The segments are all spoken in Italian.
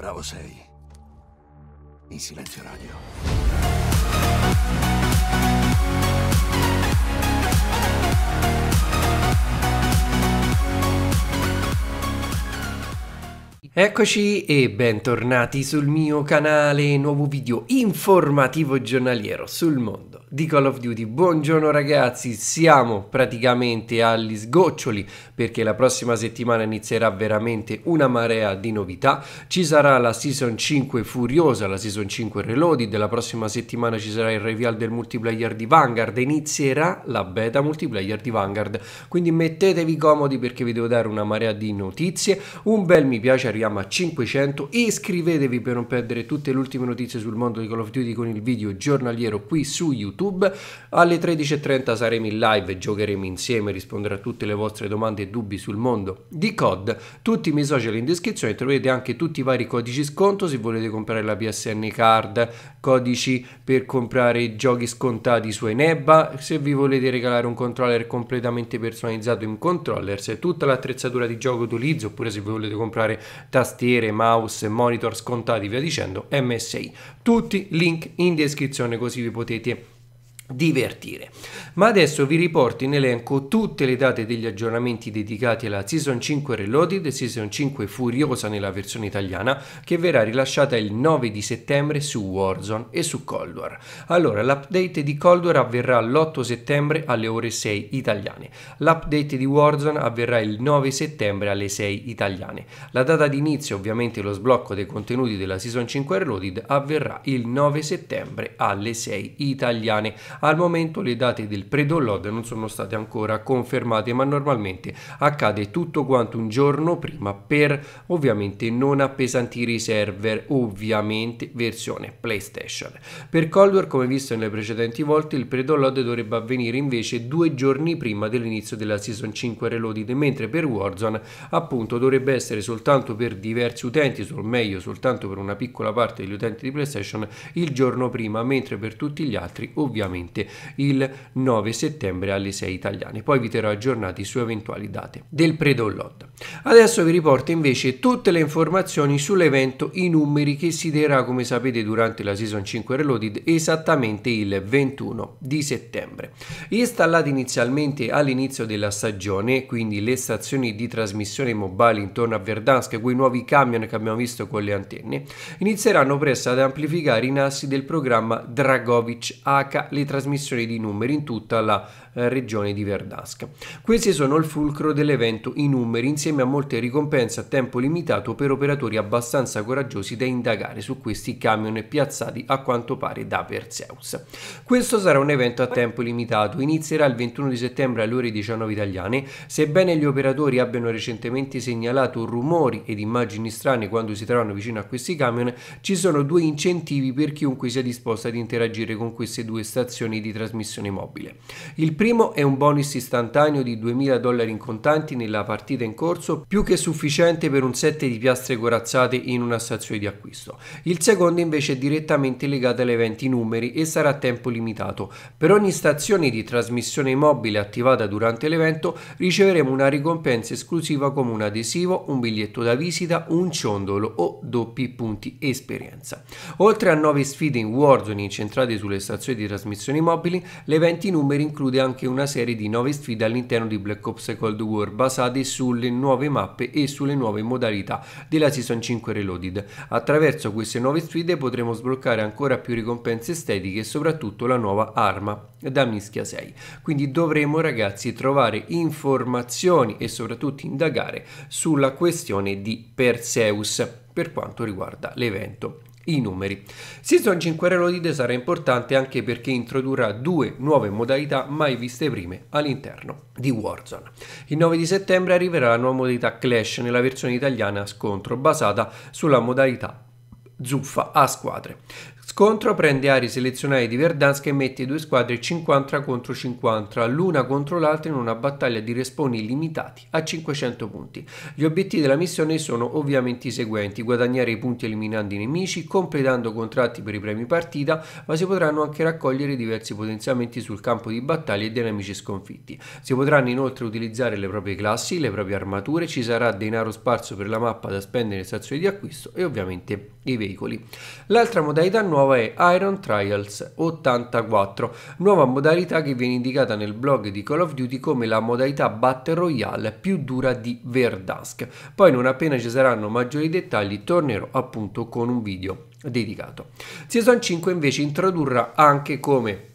Bravo sei. In silenzio radio. Eccoci e bentornati sul mio canale, nuovo video informativo giornaliero sul mondo di Call of Duty. Buongiorno ragazzi, siamo praticamente agli sgoccioli perché la prossima settimana inizierà veramente una marea di novità. Ci sarà la Season 5 furiosa, la Season 5 Reloaded, la prossima settimana ci sarà il reveal del multiplayer di Vanguard inizierà la beta multiplayer di Vanguard. Quindi mettetevi comodi perché vi devo dare una marea di notizie. Un bel mi piace, arriviamo a 500. Iscrivetevi per non perdere tutte le ultime notizie sul mondo di Call of Duty con il video giornaliero qui su YouTube YouTube. Alle 13.30 saremo in live, giocheremo insieme, risponderò a tutte le vostre domande e dubbi sul mondo di COD. Tutti i miei social in descrizione troverete anche tutti i vari codici sconto se volete comprare la PSN Card, codici per comprare i giochi scontati su Eneba, se vi volete regalare un controller completamente personalizzato in controller, se tutta l'attrezzatura di gioco utilizzo oppure se volete comprare tastiere, mouse, monitor scontati via dicendo MSI. Tutti link in descrizione così vi potete divertire. Ma adesso vi riporto in elenco tutte le date degli aggiornamenti dedicati alla Season 5 Reloaded e Season 5 Furiosa nella versione italiana che verrà rilasciata il 9 di settembre su Warzone e su Cold War. Allora, l'update di Cold War avverrà l'8 settembre alle ore 6 italiane. L'update di Warzone avverrà il 9 settembre alle 6 italiane. La data d'inizio, ovviamente lo sblocco dei contenuti della Season 5 Reloaded avverrà il 9 settembre alle 6 italiane al momento le date del pre-download non sono state ancora confermate, ma normalmente accade tutto quanto un giorno prima per ovviamente non appesantire i server, ovviamente versione PlayStation. Per Coldware, come visto nelle precedenti volte, il pre-download dovrebbe avvenire invece due giorni prima dell'inizio della Season 5 Reloaded, mentre per Warzone appunto dovrebbe essere soltanto per diversi utenti, sul meglio soltanto per una piccola parte degli utenti di PlayStation il giorno prima, mentre per tutti gli altri ovviamente nuovamente il 9 settembre alle 6 italiane. Poi vi terrò aggiornati su eventuali date del pre-download. Adesso vi riporto invece tutte le informazioni sull'evento, i numeri che si terrà come sapete durante la Season 5 Reloaded esattamente il 21 di settembre. Installati inizialmente all'inizio della stagione, quindi le stazioni di trasmissione mobile intorno a Verdansk, quei nuovi camion che abbiamo visto con le antenne, inizieranno presto ad amplificare i nassi del programma Dragovic H, le trasmissioni trasmissione di numeri in tutta la eh, regione di Verdasca. Questi sono il fulcro dell'evento i numeri insieme a molte ricompense a tempo limitato per operatori abbastanza coraggiosi da indagare su questi camion piazzati a quanto pare da Perseus. Questo sarà un evento a tempo limitato, inizierà il 21 settembre alle ore 19 italiane, sebbene gli operatori abbiano recentemente segnalato rumori ed immagini strane quando si trovano vicino a questi camion, ci sono due incentivi per chiunque sia disposto ad interagire con queste due stazioni opzioni di trasmissione mobile. Il primo è un bonus istantaneo di 2.000 dollari in contanti nella partita in corso, più che sufficiente per un set di piastre corazzate in una stazione di acquisto. Il secondo invece è direttamente legato alle 20 numeri e sarà a tempo limitato. Per ogni stazione di trasmissione mobile attivata durante l'evento riceveremo una ricompensa esclusiva come un adesivo, un biglietto da visita, un ciondolo o doppi punti esperienza. Oltre a 9 sfide in Warzone incentrate sulle stazioni di trasmissione costruzioni mobili, l'evento 20 numeri include anche una serie di nuove sfide all'interno di Black Ops Cold War basate sulle nuove mappe e sulle nuove modalità della Season 5 Reloaded. Attraverso queste nuove sfide potremo sbloccare ancora più ricompense estetiche e soprattutto la nuova arma da mischia 6. Quindi dovremo ragazzi trovare informazioni e soprattutto indagare sulla questione di Perseus per quanto riguarda l'evento i numeri. Season 5 Reloaded sarà importante anche perché introdurrà due nuove modalità mai viste prime all'interno di Warzone. Il 9 di settembre arriverà la nuova modalità Clash nella versione italiana scontro basata sulla modalità zuffa a squadre. Scontro prende aree selezionate di Verdansk e mette due squadre 50 contro 50, l'una contro l'altra in una battaglia di respawn limitati a 500 punti. Gli obiettivi della missione sono ovviamente i seguenti, guadagnare i punti eliminando i nemici, completando contratti per i premi partita, ma si potranno anche raccogliere diversi potenziamenti sul campo di battaglia e dei nemici sconfitti. Si potranno inoltre utilizzare le proprie classi, le proprie armature, ci sarà denaro sparso per la mappa da spendere in stazioni di acquisto e ovviamente i veri pericoli. L'altra modalità nuova è Iron Trials 84, nuova modalità che viene indicata nel blog di Call of Duty come la modalità Battle Royale più dura di Verdansk. Poi non appena ci saranno maggiori dettagli tornerò appunto con un video dedicato. Season 5 invece introdurrà anche come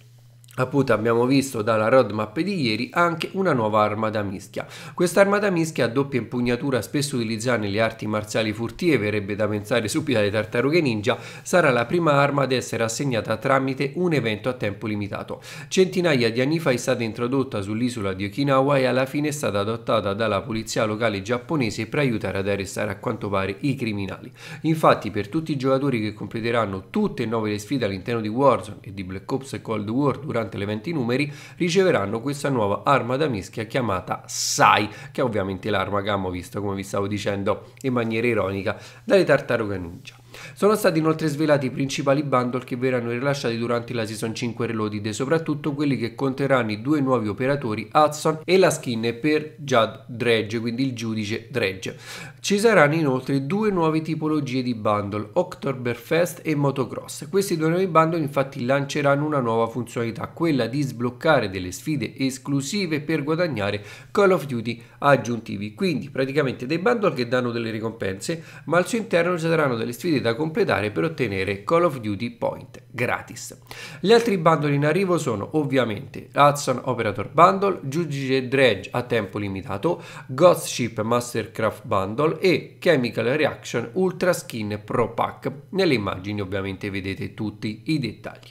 Appunto abbiamo visto dalla roadmap di ieri anche una nuova arma da mischia. Questa arma da mischia a doppia impugnatura spesso utilizzata nelle arti marziali furtive, verrebbe da pensare subito alle tartarughe ninja, sarà la prima arma ad essere assegnata tramite un evento a tempo limitato. Centinaia di anni fa è stata introdotta sull'isola di Okinawa e alla fine è stata adottata dalla polizia locale giapponese per aiutare ad arrestare a quanto pare i criminali. Infatti per tutti i giocatori che completeranno tutte e nove le sfide all'interno di Warzone e di Black Ops e Cold War durante durante le 20 numeri riceveranno questa nuova arma da mischia chiamata Sai, che è ovviamente l'arma che abbiamo visto, come vi stavo dicendo in maniera ironica, dalle tartarughe ninja. Sono stati inoltre svelati i principali bundle che verranno rilasciati durante la Season 5 Reloaded e soprattutto quelli che conterranno i due nuovi operatori Hudson e la skin per Judd Dredge, quindi il giudice Dredge. Ci saranno inoltre due nuove tipologie di bundle, Oktoberfest e Motocross. Questi due nuovi bundle infatti lanceranno una nuova funzionalità, quella di sbloccare delle sfide esclusive per guadagnare Call of Duty aggiuntivi. Quindi praticamente dei bundle che danno delle ricompense, ma al suo interno ci saranno delle sfide da completare per ottenere Call of Duty Point gratis. Gli altri bundle in arrivo sono ovviamente Hudson Operator Bundle, Judice Dredge a tempo limitato, Ghost Ship Mastercraft Bundle e Chemical Reaction Ultra Skin Pro Pack. Nelle immagini ovviamente vedete tutti i dettagli.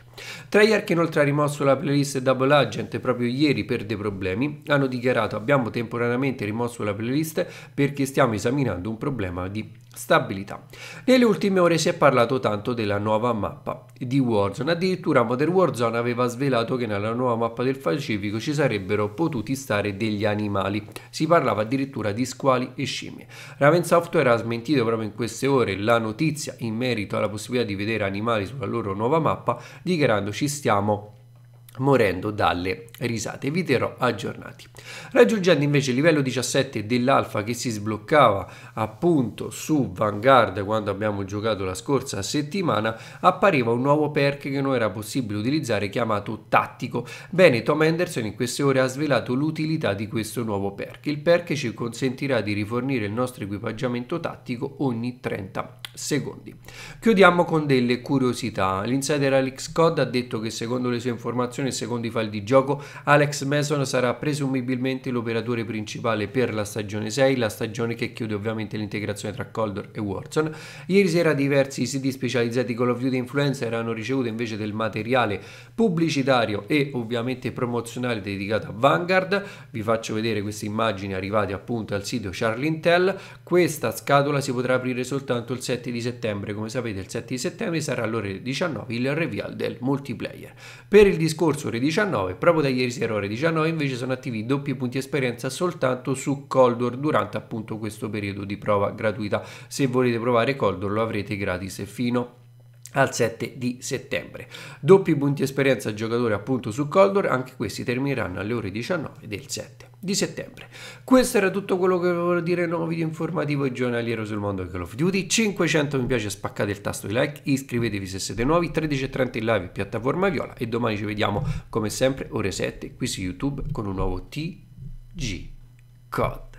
Treyarch inoltre ha rimosso la playlist Double Agent proprio ieri per dei problemi. Hanno dichiarato abbiamo temporaneamente rimosso la playlist perché stiamo esaminando un problema di stabilità. Nelle ultime ore si è parlato tanto della nuova mappa di Warzone, addirittura Modern Warzone aveva svelato che nella nuova mappa del Pacifico ci sarebbero potuti stare degli animali, si parlava addirittura di squali e scimmie. Raven Software ha smentito proprio in queste ore la notizia in merito alla possibilità di vedere animali sulla loro nuova mappa, dichiarando sperando ci stiamo morendo dalle risate. Vi terrò aggiornati. Raggiungendo invece il livello 17 dell'alfa che si sbloccava appunto su Vanguard quando abbiamo giocato la scorsa settimana, appariva un nuovo perk che non era possibile utilizzare chiamato tattico. Bene, Tom Henderson in queste ore ha svelato l'utilità di questo nuovo perk. Il perk ci consentirà di rifornire il nostro equipaggiamento tattico ogni 30 secondi. Chiudiamo con delle curiosità. L'insider Alex Cod ha detto che secondo le sue informazioni situazione secondo i file di gioco Alex Mason sarà presumibilmente l'operatore principale per la stagione 6, la stagione che chiude ovviamente l'integrazione tra Coldor e Watson. Ieri sera diversi siti specializzati Call of Duty Influencer hanno ricevuto invece del materiale pubblicitario e ovviamente promozionale dedicato a Vanguard. Vi faccio vedere queste immagini arrivate appunto al sito Intel. Questa scatola si potrà aprire soltanto il 7 di settembre, come sapete il 7 di settembre sarà alle ore 19 il reveal del multiplayer. Per il discorso scorso ore 19, proprio da ieri sera ore 19 invece sono attivi i doppi punti esperienza soltanto su Coldor durante appunto questo periodo di prova gratuita. Se volete provare Coldor lo avrete gratis e fino al 7 di settembre. Doppi punti esperienza giocatore appunto su Coldor, anche questi termineranno alle ore 19 del 7 di settembre. Questo era tutto quello che volevo dire, nuovo video informativo e giornaliero sul mondo di Call of Duty, 500 mi piace, spaccate il tasto di like, iscrivetevi se siete nuovi, 13.30 in live piattaforma viola e domani ci vediamo come sempre ore 7 qui su YouTube con un nuovo TG Cod.